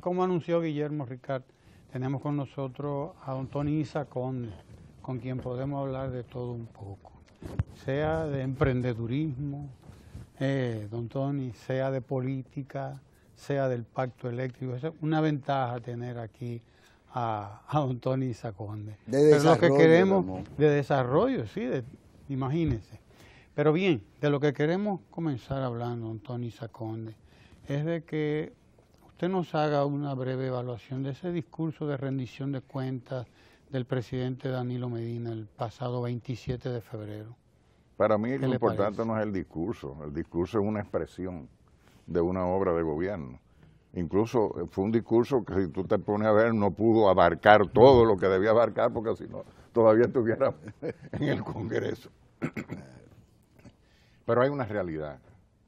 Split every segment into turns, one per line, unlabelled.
como anunció Guillermo Ricard, tenemos con nosotros a don Tony Isaconde, con quien podemos hablar de todo un poco, sea de emprendedurismo, eh, don Tony, sea de política, sea del pacto eléctrico. Es una ventaja tener aquí a, don Tony Isaconde. De lo que queremos, de desarrollo, sí, de, imagínense. Pero bien, de lo que queremos comenzar hablando, don Tony Isaconde, es de que usted nos haga una breve evaluación de ese discurso de rendición de cuentas del presidente Danilo Medina el pasado 27 de febrero.
Para mí lo importante no es el discurso, el discurso es una expresión de una obra de gobierno. Incluso eh, fue un discurso que si tú te pones a ver no pudo abarcar todo lo que debía abarcar porque si no todavía estuviera en el Congreso. Pero hay una realidad,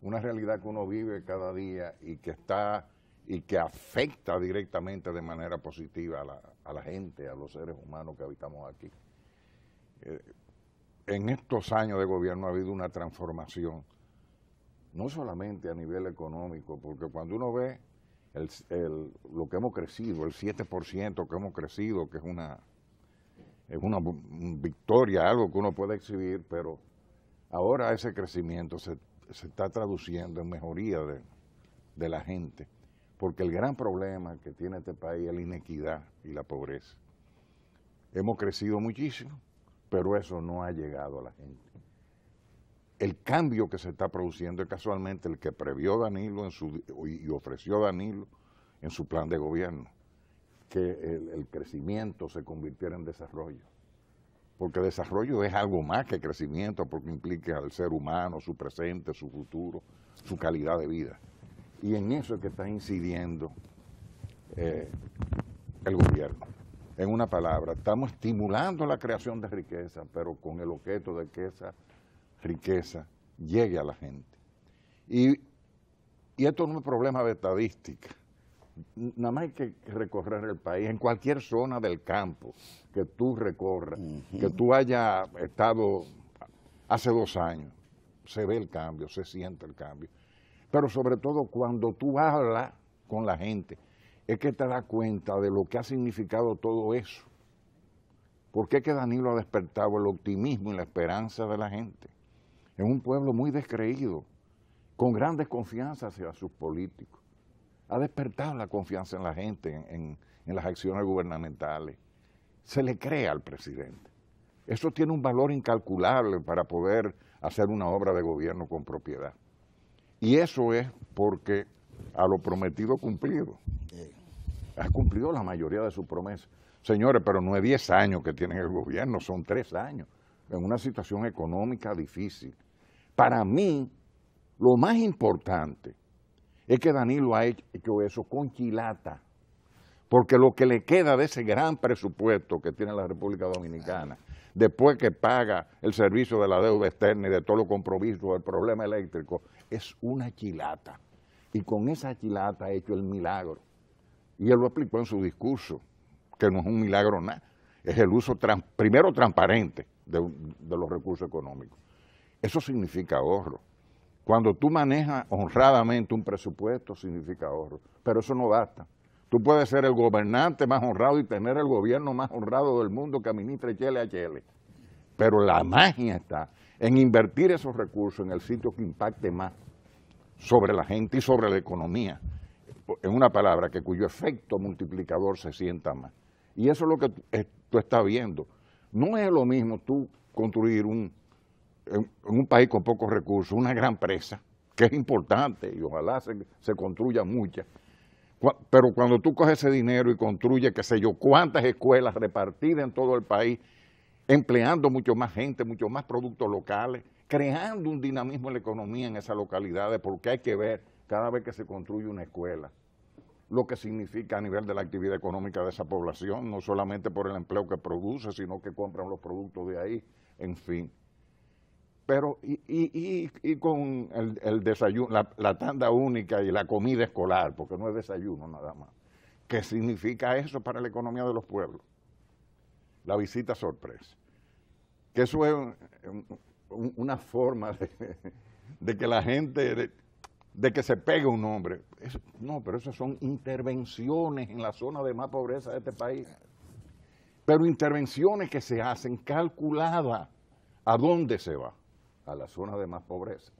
una realidad que uno vive cada día y que está y que afecta directamente de manera positiva a la, gente, a los seres humanos que habitamos aquí. Eh, en estos años de gobierno ha habido una transformación, no solamente a nivel económico, porque cuando uno ve lo que hemos crecido, el 7% que hemos crecido, que es una, es una victoria, algo que uno puede exhibir, pero ahora ese crecimiento se, se está traduciendo en mejoría de, de la gente porque el gran problema que tiene este país es la inequidad y la pobreza. Hemos crecido muchísimo, pero eso no ha llegado a la gente. El cambio que se está produciendo es casualmente el que previó Danilo en su, y ofreció Danilo en su plan de gobierno, que el, el crecimiento se convirtiera en desarrollo porque desarrollo es algo más que crecimiento, porque implica al ser humano, su presente, su futuro, su calidad de vida. Y en eso que está incidiendo eh, el gobierno. En una palabra, estamos estimulando la creación de riqueza, pero con el objeto de que esa riqueza llegue a la gente. Y, esto no es un problema de estadística. Nada más hay que recorrer el país, en cualquier zona del campo que tú recorras, que tú hayas estado hace dos años, se ve el cambio, se siente el cambio pero sobre todo cuando tú hablas con la gente, es que te das cuenta de lo que ha significado todo eso. Porque qué que Danilo ha despertado el optimismo y la esperanza de la gente? Es un pueblo muy descreído, con gran desconfianza hacia sus políticos. Ha despertado la confianza en la gente, en, en las acciones gubernamentales. Se le cree al presidente. Eso tiene un valor incalculable para poder hacer una obra de gobierno con propiedad. Y eso es porque a lo prometido cumplido. Ha cumplido la mayoría de sus promesas. Señores, pero no es 10 años que tiene el gobierno, son 3 años, en una situación económica difícil. Para mí, lo más importante es que Danilo ha hecho eso con chilata, porque lo que le queda de ese gran presupuesto que tiene la República Dominicana, después que paga el servicio de la deuda externa y de todos los compromisos del problema eléctrico, es una chilata, Y con esa chilata ha hecho el milagro. Y él lo explicó en su discurso, que no es un milagro nada. Es el uso, primero, transparente de, los recursos económicos. Eso significa ahorro. Cuando tú manejas honradamente un presupuesto, significa ahorro. Pero eso no basta. Tú puedes ser el gobernante más honrado y tener el gobierno más honrado del mundo que administre chile a chile Pero la magia está en invertir esos recursos en el sitio que impacte más sobre la gente y sobre la economía, en una palabra, que cuyo efecto multiplicador se sienta más. Y eso es lo que tú estás viendo. No es lo mismo tú construir un, en, un país con pocos recursos, una gran presa, que es importante y ojalá se, se construya mucha, pero cuando tú coges ese dinero y construyes, qué sé yo, cuántas escuelas repartidas en todo el país empleando mucho más gente, mucho más productos locales, creando un dinamismo en la economía en esas localidades, porque hay que ver cada vez que se construye una escuela lo que significa a nivel de la actividad económica de esa población, no solamente por el empleo que produce, sino que compran los productos de ahí, en fin. Pero, y, con el, desayuno, la, tanda única y la comida escolar, porque no es desayuno nada más. ¿Qué significa eso para la economía de los pueblos? La visita sorpresa que eso es una forma de, que la gente, de, que se pegue un hombre. no, pero esas son intervenciones en la zona de más pobreza de este país. Pero intervenciones que se hacen calculadas a dónde se va, a la zona de más pobreza.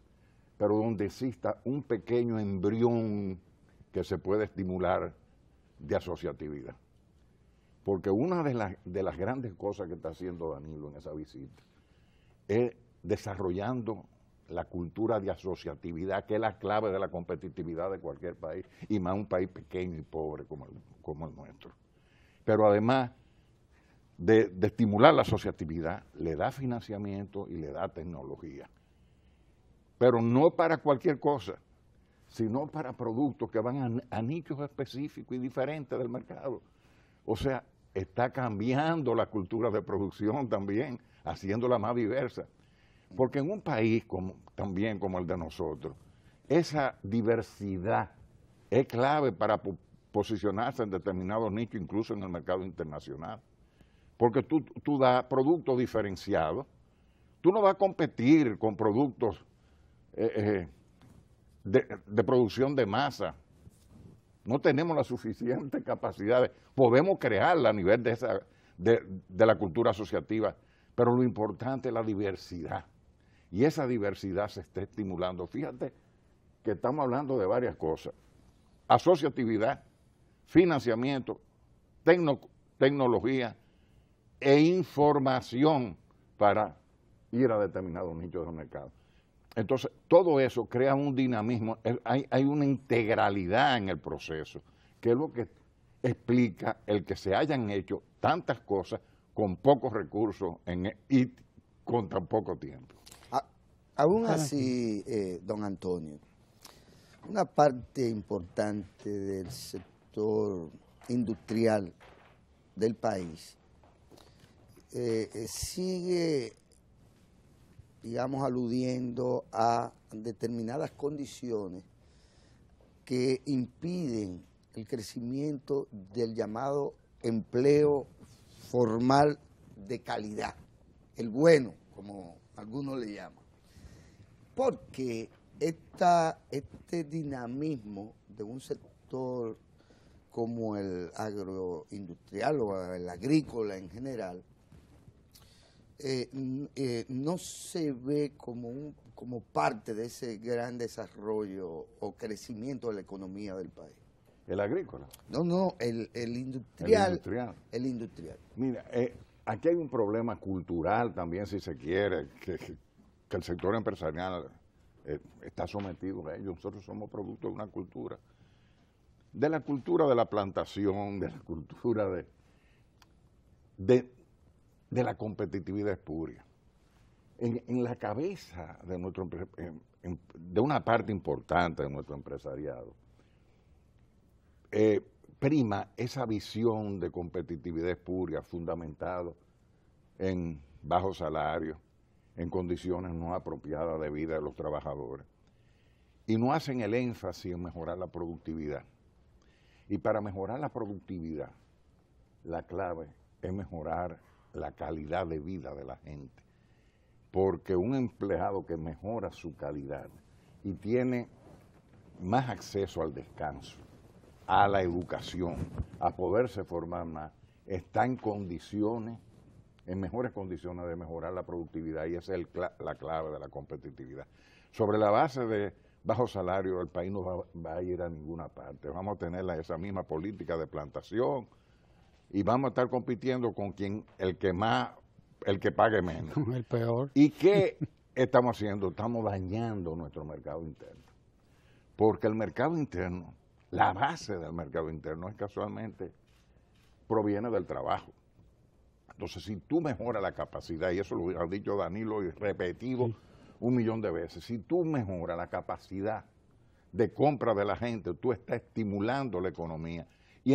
Pero donde exista un pequeño embrión que se puede estimular de asociatividad. Porque una de, las grandes cosas que está haciendo Danilo en esa visita es desarrollando la cultura de asociatividad, que es la clave de la competitividad de cualquier país, y más un país pequeño y pobre como el, nuestro. Pero además de, estimular la asociatividad, le da financiamiento y le da tecnología. Pero no para cualquier cosa, sino para productos que van a nichos específicos y diferentes del mercado. O sea, está cambiando la cultura de producción también, haciéndola más diversa. Porque en un país como, también como el de nosotros, esa diversidad es clave para posicionarse en determinados nichos, incluso en el mercado internacional. Porque tú, tú das productos diferenciados, tú no vas a competir con productos eh, eh, de producción de masa, no tenemos la suficiente capacidad, podemos crearla a nivel de, esa, de, la cultura asociativa, pero lo importante es la diversidad. Y esa diversidad se está estimulando. Fíjate que estamos hablando de varias cosas. Asociatividad, financiamiento, tecnología e información para ir a determinados nichos de mercado. Entonces, todo eso crea un dinamismo, eh, hay, una integralidad en el proceso, que es lo que explica el que se hayan hecho tantas cosas con pocos recursos e, y con tan poco tiempo.
aún ah, así, eh, don Antonio, una parte importante del sector industrial del país eh, sigue digamos, aludiendo a determinadas condiciones que impiden el crecimiento del llamado empleo formal de calidad, el bueno, como algunos le llaman. Porque esta, este dinamismo de un sector como el agroindustrial o el agrícola en general, eh, eh, no se ve como, un, como parte de ese gran desarrollo o crecimiento de la economía del país.
¿El agrícola? No, no, el, industrial. El industrial. Mira, eh, aquí hay un problema cultural también, si se quiere, que, el sector empresarial está sometido a ello. Nosotros somos producto de una cultura. De la cultura de la plantación, de la cultura de, de de la competitividad espuria. En, la cabeza de, nuestro, de una parte importante de nuestro empresariado, eh, prima esa visión de competitividad espuria fundamentado en bajos salarios, en condiciones no apropiadas de vida de los trabajadores. Y no hacen el énfasis en mejorar la productividad. Y para mejorar la productividad, la clave es mejorar la calidad de vida de la gente. Porque un empleado que mejora su calidad y tiene más acceso al descanso, a la educación, a poderse formar más, está en condiciones, en mejores condiciones de mejorar la productividad y esa es la clave de la competitividad. Sobre la base de bajo salario el país no va, va, a ir a ninguna parte, vamos a tener esa misma política de plantación, y vamos a estar compitiendo con quien el que más, el que pague menos. El peor. ¿Y qué estamos haciendo? Estamos dañando nuestro mercado interno. Porque el mercado interno, la base del mercado interno es casualmente proviene del trabajo. Entonces, si tú mejoras la capacidad, y eso lo ha dicho Danilo y repetido un millón de veces, si tú mejoras la capacidad de compra de la gente, tú estás estimulando la economía y,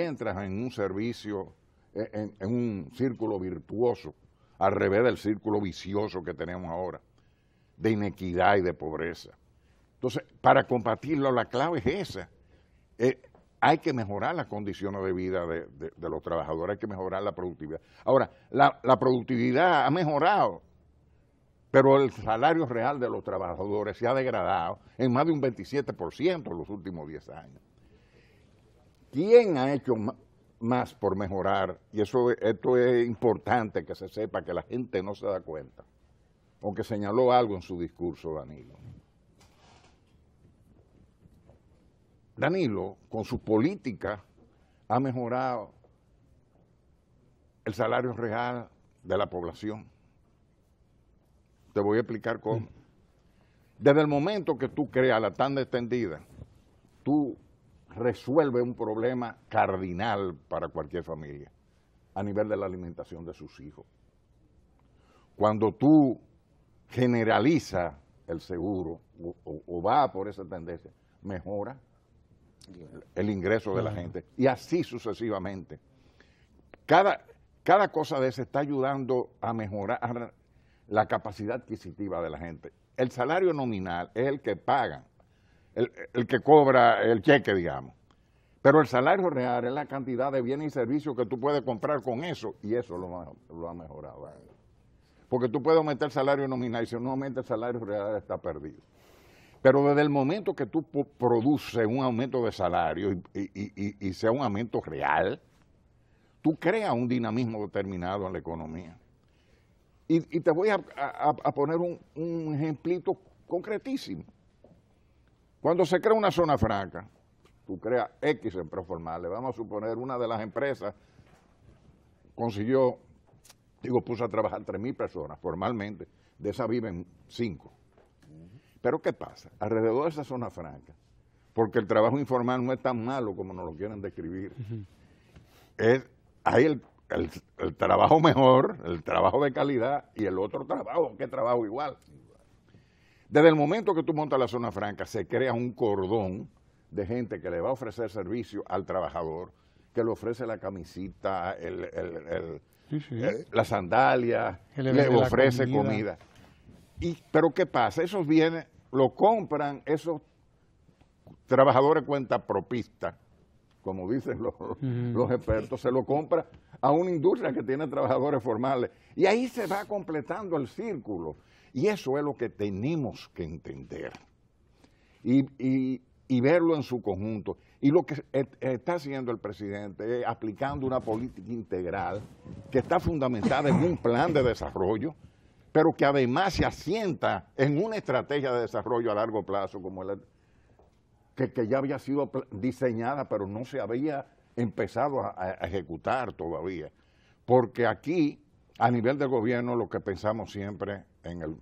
entras en un servicio, e, en, un círculo virtuoso, al revés del círculo vicioso que tenemos ahora, de inequidad y de pobreza. Entonces, para combatirlo, la clave es esa. Eh, hay que mejorar las condiciones de vida de, los trabajadores, hay que mejorar la productividad. Ahora, la, la, productividad ha mejorado, pero el salario real de los trabajadores se ha degradado en más de un 27% en los últimos 10 años. ¿Quién ha hecho más por mejorar? Y eso, esto es importante que se sepa, que la gente no se da cuenta. aunque señaló algo en su discurso, Danilo. Danilo, con su política, ha mejorado el salario real de la población. Te voy a explicar cómo. Mm. Desde el momento que tú creas la tanda extendida, tú resuelve un problema cardinal para cualquier familia a nivel de la alimentación de sus hijos. Cuando tú generalizas el seguro o, va por esa tendencia, mejora el, ingreso de la mm. gente y así sucesivamente. Cada, cada cosa de eso está ayudando a mejorar la capacidad adquisitiva de la gente. El salario nominal es el que pagan el, que cobra el cheque, digamos. Pero el salario real es la cantidad de bienes y servicios que tú puedes comprar con eso, y eso lo, ha mejorado. Porque tú puedes aumentar el salario nominal, y si no aumenta el salario real está perdido. Pero desde el momento que tú produces un aumento de salario y, sea un aumento real, tú creas un dinamismo determinado en la economía. Y, te voy a, poner un ejemplito concretísimo. Cuando se crea una zona franca, tú creas X pro formal, le vamos a suponer una de las empresas consiguió, digo, puso a trabajar 3.000 personas formalmente, de esas viven 5. Pero ¿qué pasa? Alrededor de esa zona franca, porque el trabajo informal no es tan malo como nos lo quieren describir, es, hay el, trabajo mejor, el trabajo de calidad y el otro trabajo, que trabajo igual. Desde el momento que tú montas la zona franca, se crea un cordón de gente que le va a ofrecer servicio al trabajador, que le ofrece la camisita, la sandalia, le, ofrece comida. pero ¿qué pasa? Esos bienes lo compran esos trabajadores cuenta propista, como dicen los, expertos, se lo compra a una industria que tiene trabajadores formales. Y ahí se va completando el círculo. Y eso es lo que tenemos que entender y, verlo en su conjunto. Y lo que está haciendo el presidente es aplicando una política integral que está fundamentada en un plan de desarrollo, pero que además se asienta en una estrategia de desarrollo a largo plazo como la que, ya había sido diseñada, pero no se había empezado a, a ejecutar todavía. Porque aquí, a nivel del gobierno, lo que pensamos siempre en el,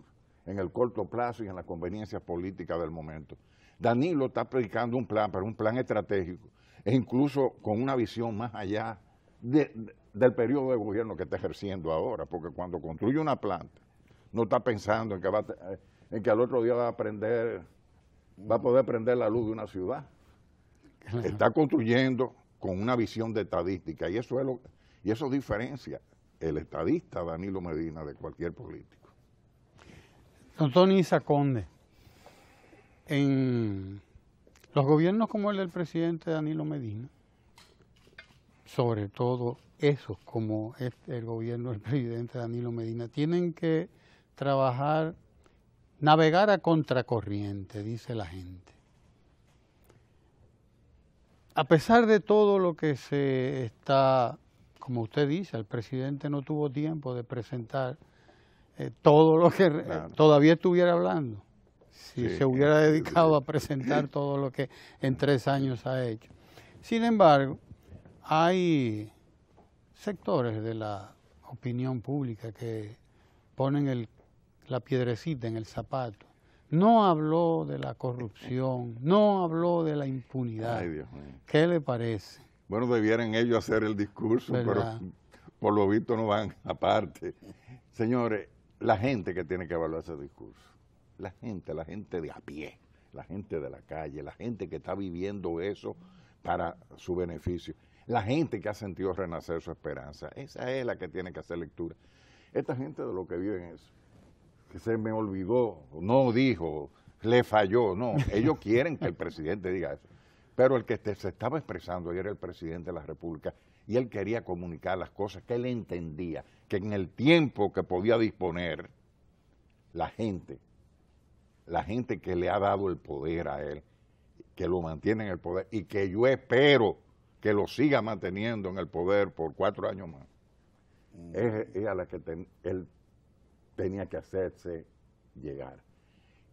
en el corto plazo y en las conveniencias políticas del momento. Danilo está predicando un plan, pero un plan estratégico, e incluso con una visión más allá del periodo de gobierno que está ejerciendo ahora, porque cuando construye una planta, no está pensando en que, va, eh, en que al otro día va a, prender, va a poder prender la luz de una ciudad. Está construyendo con una visión de estadística, y eso, es lo, y eso diferencia el estadista Danilo Medina de cualquier político.
Don Tony Isaconde, en los gobiernos como el del presidente Danilo Medina, sobre todo esos como es este, el gobierno del presidente Danilo Medina, tienen que trabajar, navegar a contracorriente, dice la gente. A pesar de todo lo que se está, como usted dice, el presidente no tuvo tiempo de presentar eh, todo lo que todavía estuviera hablando, si se hubiera dedicado a presentar todo lo que en tres años ha hecho. Sin embargo, hay sectores de la opinión pública que ponen la piedrecita en el zapato. No habló de la corrupción, no habló de la impunidad. ¿Qué le parece?
Bueno, debieran ellos hacer el discurso, pero por lo visto no van aparte. Señores, la gente que tiene que evaluar ese discurso. La gente, la gente de a pie, la gente de la calle, la gente que está viviendo eso para su beneficio, la gente que ha sentido renacer su esperanza. Esa es la que tiene que hacer lectura. Esta gente de lo que viven es que se me olvidó, no dijo, le falló, no. Ellos quieren que el presidente diga eso. Pero el que se estaba expresando ayer el presidente de la República y él quería comunicar las cosas que él entendía, que en el tiempo que podía disponer la gente, la gente que le ha dado el poder a él, que lo mantiene en el poder y que yo espero que lo siga manteniendo en el poder por cuatro años más, mm. es, a la que él tenía que hacerse llegar.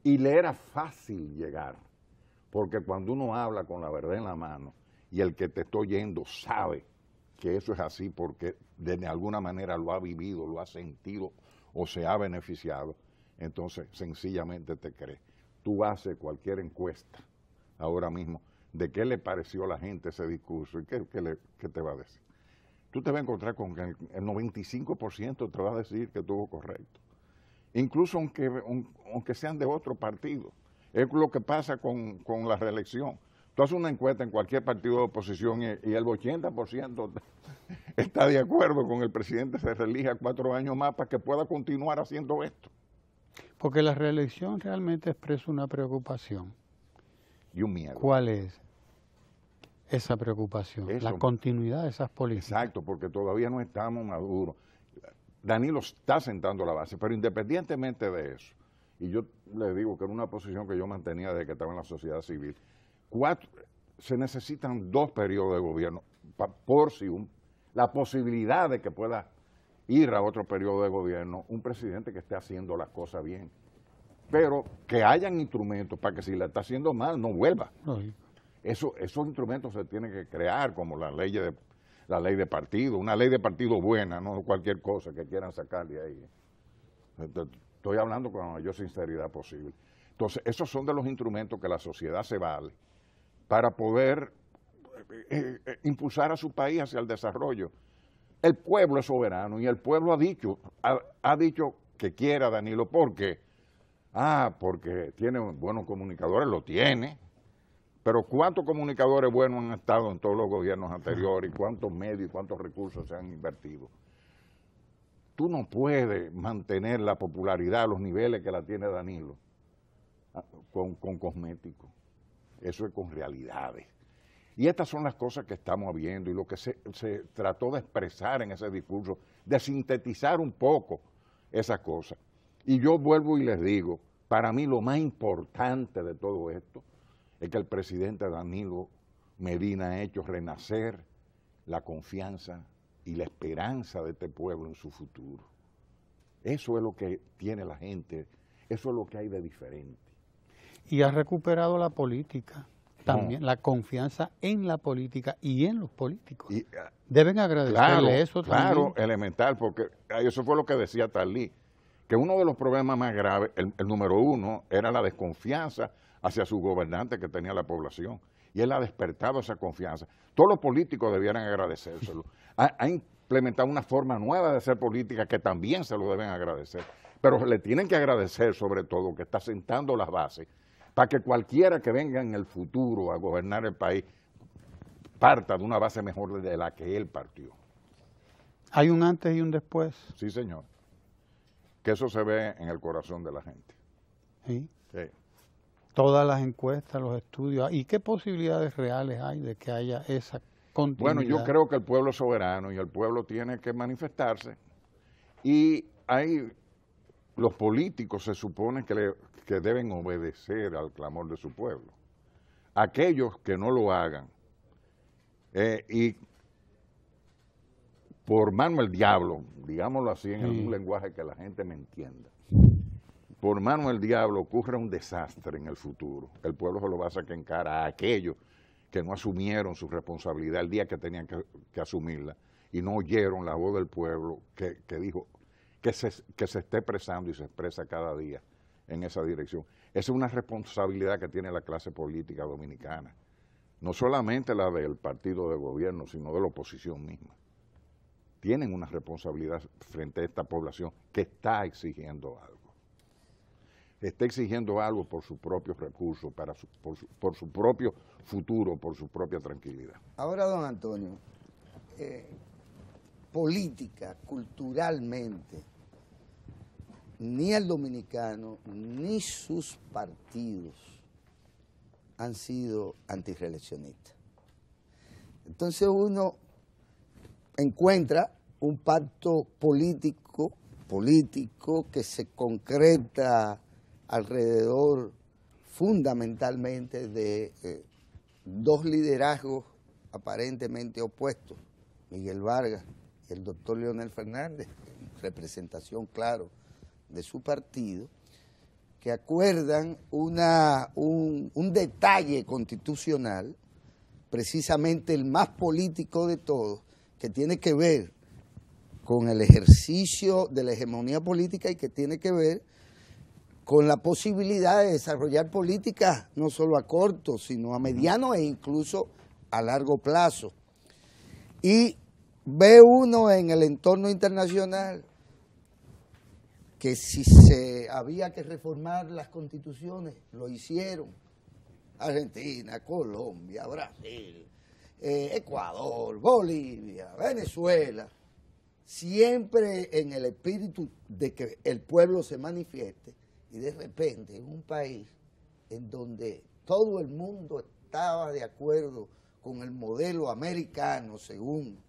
Y le era fácil llegar, porque cuando uno habla con la verdad en la mano y el que te está oyendo sabe que eso es así porque de alguna manera lo ha vivido, lo ha sentido o se ha beneficiado, entonces sencillamente te cree. Tú haces cualquier encuesta ahora mismo de qué le pareció a la gente ese discurso y qué, te va a decir. Tú te vas a encontrar con que el, 95% te va a decir que estuvo correcto. Incluso aunque, aunque sean de otro partido. Es lo que pasa con la reelección. Tú haces una encuesta en cualquier partido de oposición y, el 80% está de acuerdo con el presidente se relija cuatro años más para que pueda continuar haciendo esto.
Porque la reelección realmente expresa una preocupación.
Y un miedo. ¿Cuál
es? Esa preocupación, la
continuidad de esas políticas. Exacto, porque todavía no estamos maduros. Danilo está sentando la base, pero independientemente de eso, y yo le digo que era una posición que yo mantenía desde que estaba en la sociedad civil, Cuatro, se necesitan dos periodos de gobierno por si un, la posibilidad de que pueda ir a otro periodo de gobierno un presidente que esté haciendo las cosas bien. Pero que hayan instrumentos para que si la está haciendo mal no vuelva. Eso, esos instrumentos se tienen que crear como la ley de la ley de partido, una ley de partido buena, no cualquier cosa que quieran sacar de ahí. Estoy hablando con la mayor sinceridad posible. Entonces, esos son de los instrumentos que la sociedad se vale para poder eh, eh, impulsar a su país hacia el desarrollo. El pueblo es soberano y el pueblo ha dicho, ha, dicho que quiera Danilo porque, ah, porque tiene buenos comunicadores, lo tiene, pero ¿cuántos comunicadores buenos han estado en todos los gobiernos anteriores? ¿Y cuántos medios cuántos recursos se han invertido? Tú no puedes mantener la popularidad a los niveles que la tiene Danilo ah, con, con cosméticos eso es con realidades. Y estas son las cosas que estamos viendo y lo que se, trató de expresar en ese discurso, de sintetizar un poco esas cosas. Y yo vuelvo y les digo, para mí lo más importante de todo esto es que el presidente Danilo Medina ha hecho renacer la confianza y la esperanza de este pueblo en su futuro. Eso es lo que tiene la gente, eso es lo que hay de diferente
y ha recuperado la política también, mm. la confianza en la política y en los políticos.
Ah, deben agradecerle eso también. Claro, elemental, porque ah, eso fue lo que decía Talí, que uno de los problemas más graves, el, número uno, era la desconfianza hacia su gobernante que tenía la población y él ha despertado esa confianza. Todos los políticos debieran agradecérselo. Ha, ha, implementado una forma nueva de hacer política que también se lo deben agradecer. Pero le tienen que agradecer sobre todo que está sentando las bases para que cualquiera que venga en el futuro a gobernar el país parta de una base mejor de la que él partió.
Hay un antes y un después.
Sí, señor. Que eso se ve en el corazón de la gente.
Sí. Todas las encuestas, los estudios. ¿Y qué posibilidades reales hay de que haya esa continuidad? Bueno, yo
creo que el pueblo es soberano y el pueblo tiene que manifestarse. Y hay los políticos se supone que, deben obedecer al clamor de su pueblo. Aquellos que no lo hagan eh, y por mano del diablo, digámoslo así en algún lenguaje que la gente me entienda, por mano del diablo ocurre un desastre en el futuro. El pueblo se lo va a sacar en cara a aquellos que no asumieron su responsabilidad el día que tenían que, asumirla y no oyeron la voz del pueblo que dijo, que se, que esté expresando y se expresa cada día en esa dirección. Esa es una responsabilidad que tiene la clase política dominicana, no solamente la del partido de gobierno, sino de la oposición misma. Tienen una responsabilidad frente a esta población que está exigiendo algo. Está exigiendo algo por sus propios recursos, por, su, por, su, propio futuro, por su propia tranquilidad.
Ahora, don Antonio, eh, política, culturalmente, ni el dominicano ni sus partidos han sido antireleccionistas. Entonces uno encuentra un pacto político, político que se concreta alrededor fundamentalmente de eh, dos liderazgos aparentemente opuestos, Miguel Vargas y el doctor Leonel Fernández, representación, claro, de su partido, que acuerdan una, un, un detalle constitucional, precisamente el más político de todos, que tiene que ver con el ejercicio de la hegemonía política y que tiene que ver con la posibilidad de desarrollar políticas no solo a corto, sino a mediano e incluso a largo plazo. Y ve uno en el entorno internacional que si se había que reformar las constituciones, lo hicieron. Argentina, Colombia, Brasil, eh, Ecuador, Bolivia, Venezuela, siempre en el espíritu de que el pueblo se manifieste y de repente en un país en donde todo el mundo estaba de acuerdo con el modelo americano, según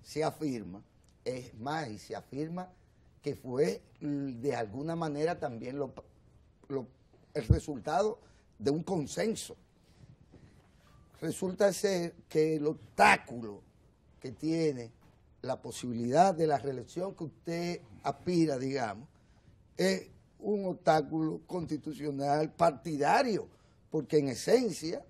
se afirma, es más, y se afirma fue mm, de alguna manera también el resultado de un consenso. Resulta ser que el obstáculo que tiene la posibilidad de la reelección que usted aspira, digamos, es un obstáculo constitucional partidario, porque en esencia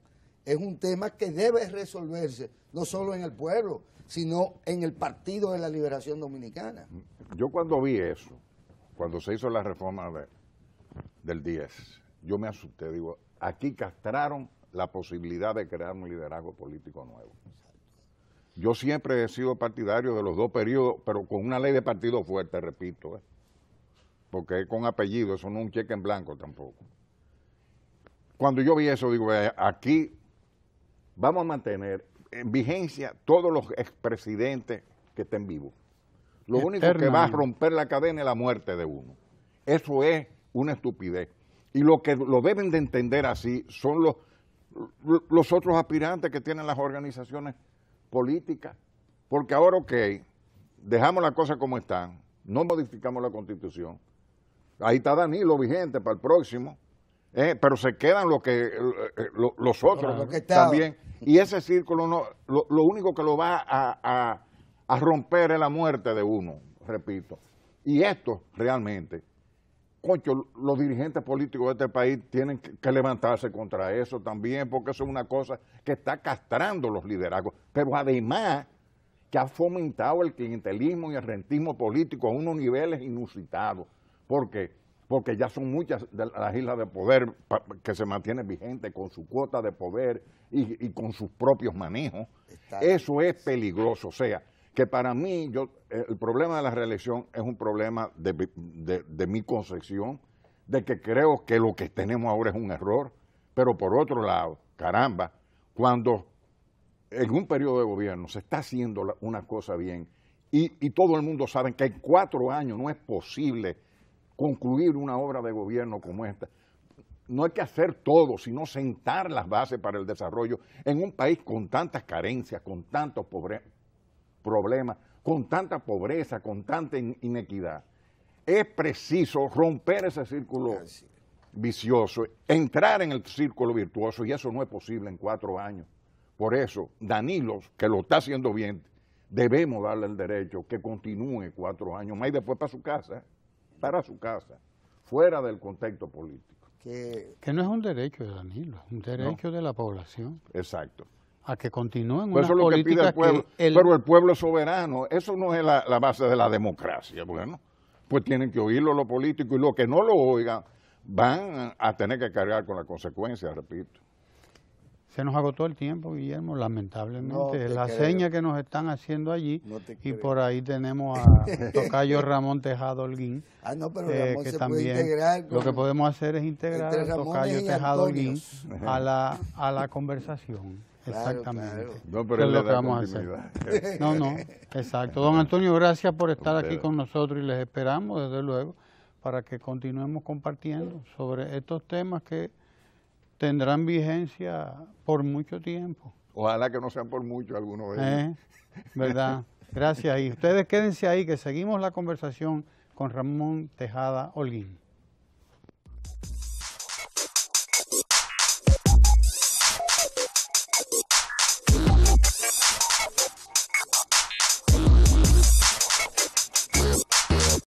es un tema que debe resolverse, no solo en el pueblo, sino en el Partido de la Liberación Dominicana.
Yo cuando vi eso, cuando se hizo la reforma del 10, yo me asusté, digo, aquí castraron la posibilidad de crear un liderazgo político nuevo. Yo siempre he sido partidario de los dos periodos, pero con una ley de partido fuerte, repito, eh, porque con apellido, eso no es un cheque en blanco tampoco. Cuando yo vi eso, digo, aquí vamos a mantener en vigencia todos los expresidentes que estén vivos. Lo único que va a romper la cadena es la muerte de uno. Eso es una estupidez. Y lo que lo deben de entender así son los, los otros aspirantes que tienen las organizaciones políticas. Porque ahora, ok, dejamos las cosas como están, no modificamos la constitución. Ahí está Danilo vigente para el próximo. ¿Eh? pero se quedan lo que, eh, eh, los otros también. Y ese círculo, no, lo, único que lo va a, romper es la muerte de uno, repito. Y esto realmente, coño los dirigentes políticos de este país tienen que, levantarse contra eso también, porque eso es una cosa que está castrando los liderazgos. Pero además que ha fomentado el clientelismo y el rentismo político a unos niveles inusitados. porque porque ya son muchas de las islas de poder que se mantienen vigentes con su cuota de poder y, con sus propios manejos. Eso es peligroso, o sea, que para mí yo, eh, el problema de la reelección es un problema de, mi concepción, de que creo que lo que tenemos ahora es un error, pero por otro lado, caramba, cuando en un periodo de gobierno se está haciendo una cosa bien y, y todo el mundo sabe que en cuatro años no es posible concluir una obra de gobierno como esta. No hay que hacer todo, sino sentar las bases para el desarrollo en un país con tantas carencias, con tantos problemas, con tanta pobreza, con tanta inequidad. Es preciso romper ese círculo vicioso, entrar en el círculo virtuoso, y eso no es posible en cuatro años. Por eso, Danilo, que lo está haciendo bien, debemos darle el derecho que continúe cuatro años más después para su casa para su casa, fuera del contexto político. Que,
no es un derecho de Danilo, es un derecho de la población. Exacto. A que continúen que, Pero el
pueblo soberano, eso no es la, la base de la democracia. Bueno, pues tienen que oírlo los políticos y los que no lo oigan van a tener que cargar con las consecuencias, repito.
Se nos agotó el tiempo, Guillermo, lamentablemente. la seña que nos están haciendo allí. y por ahí tenemos a Tocayo Ramón Tejado Holguín. Ah, no, pero eh, lo que podemos hacer es integrar a Tocayo Tejado Holguín a la, a la conversación. Exactamente. No, pero es lo No, no, exacto. Don Antonio, gracias por estar aquí con nosotros y les esperamos, desde luego, para que continuemos compartiendo sobre estos temas que tendrán vigencia por mucho tiempo.
Ojalá que no sean por mucho algunos de ellos. ¿Verdad? Eh,
Gracias. Y ustedes quédense ahí que seguimos la conversación con Ramón Tejada Holguín.